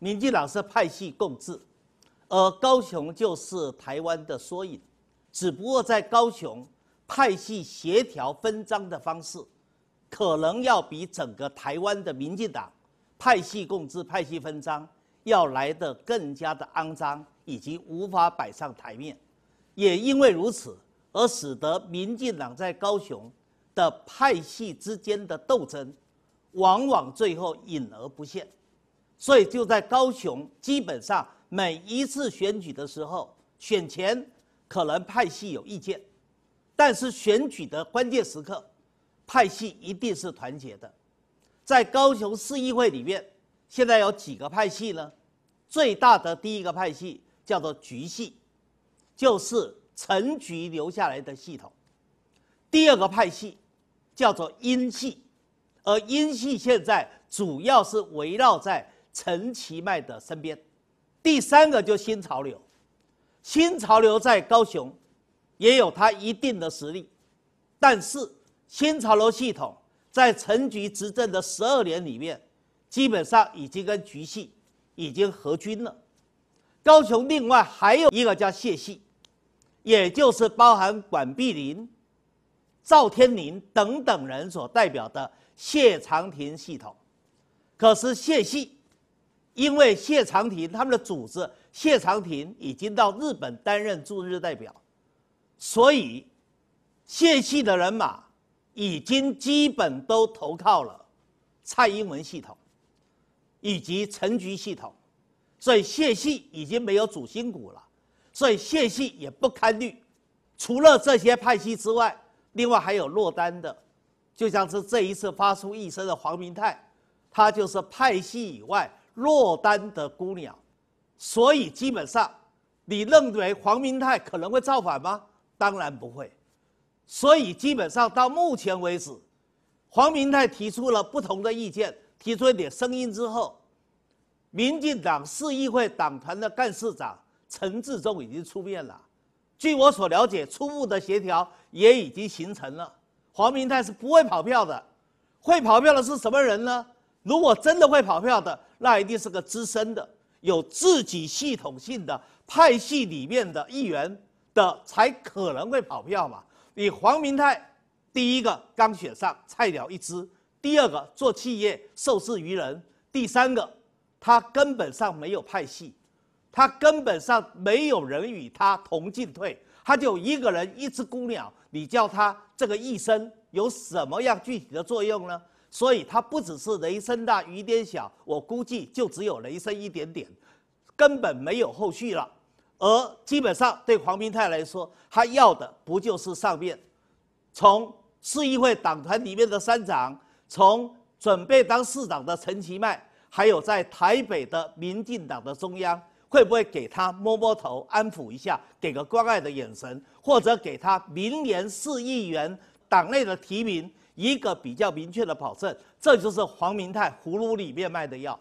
民进党是派系共治，而高雄就是台湾的缩影。只不过在高雄，派系协调分赃的方式，可能要比整个台湾的民进党派系共治、派系分赃要来得更加的肮脏，以及无法摆上台面。也因为如此，而使得民进党在高雄的派系之间的斗争，往往最后隐而不现。所以就在高雄，基本上每一次选举的时候，选前可能派系有意见，但是选举的关键时刻，派系一定是团结的。在高雄市议会里面，现在有几个派系呢？最大的第一个派系叫做局系，就是陈局留下来的系统。第二个派系叫做阴系，而阴系现在主要是围绕在。陈其迈的身边，第三个就新潮流，新潮流在高雄，也有他一定的实力，但是新潮流系统在陈局执政的十二年里面，基本上已经跟局系已经合军了。高雄另外还有一个叫谢系，也就是包含管碧林、赵天麟等等人所代表的谢长廷系统，可是谢系。因为谢长廷他们的组织，谢长廷已经到日本担任驻日代表，所以谢系的人马已经基本都投靠了蔡英文系统以及陈菊系统，所以谢系已经没有主心骨了，所以谢系也不堪虑。除了这些派系之外，另外还有落单的，就像是这一次发出一声的黄明泰，他就是派系以外。落单的孤鸟，所以基本上，你认为黄明泰可能会造反吗？当然不会。所以基本上到目前为止，黄明泰提出了不同的意见，提出一点声音之后，民进党市议会党团的干事长陈志忠已经出面了。据我所了解，初步的协调也已经形成了。黄明泰是不会跑票的，会跑票的是什么人呢？如果真的会跑票的，那一定是个资深的，有自己系统性的派系里面的议员的，才可能会跑票嘛。你黄明泰，第一个刚选上，菜鸟一只；第二个做企业，受制于人；第三个，他根本上没有派系，他根本上没有人与他同进退，他就一个人，一只孤鸟。你叫他这个一生有什么样具体的作用呢？所以他不只是雷声大雨点小，我估计就只有雷声一点点，根本没有后续了。而基本上对黄明泰来说，他要的不就是上面从市议会党团里面的山长，从准备当市长的陈其迈，还有在台北的民进党的中央，会不会给他摸摸头安抚一下，给个关爱的眼神，或者给他明年市议员？党内的提名一个比较明确的保证，这就是黄明泰葫芦里面卖的药。